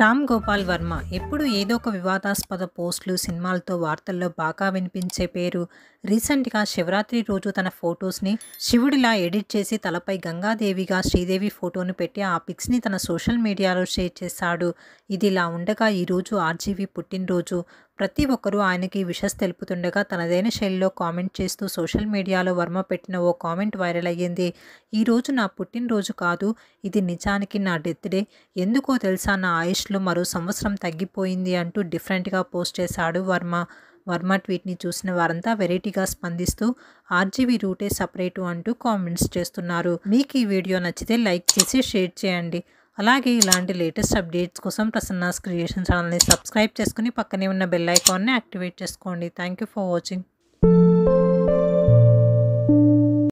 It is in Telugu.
రామ్ గోపాల్ వర్మ ఎప్పుడు ఏదో ఒక వివాదాస్పద పోస్టులు సినిమాలతో వార్తల్లో బాగా వినిపించే పేరు రీసెంట్గా శివరాత్రి రోజు తన ఫొటోస్ని శివుడిలా ఎడిట్ చేసి తలపై గంగాదేవిగా శ్రీదేవి ఫోటోను పెట్టి ఆ పిక్స్ని తన సోషల్ మీడియాలో షేర్ చేశాడు ఇదిలా ఉండగా ఈరోజు ఆర్జీవి పుట్టినరోజు ప్రతి ఒక్కరూ ఆయనకి విషస్ తెలుపుతుండగా తనదైన శైలిలో కామెంట్ చేస్తూ సోషల్ మీడియాలో వర్మ పెట్టిన ఓ కామెంట్ వైరల్ అయ్యింది ఈరోజు నా పుట్టినరోజు కాదు ఇది నిజానికి నా డెత్ డే ఎందుకో తెలుసా నా ఆయుష్లో మరో సంవత్సరం తగ్గిపోయింది అంటూ డిఫరెంట్గా పోస్ట్ చేశాడు వర్మ వర్మ ట్వీట్ని చూసిన వారంతా వెరైటీగా స్పందిస్తూ ఆర్జీవీ రూటే సపరేటు అంటూ కామెంట్స్ చేస్తున్నారు మీకు ఈ వీడియో నచ్చితే లైక్ చేసి షేర్ చేయండి అలాగే ఇలాంటి లేటెస్ట్ అప్డేట్స్ కోసం ప్రసన్నాస్ క్రియేషన్ ఛానల్ని సబ్స్క్రైబ్ చేసుకుని పక్కనే ఉన్న బెల్ ఐకాన్ని యాక్టివేట్ చేసుకోండి థ్యాంక్ ఫర్ వాచింగ్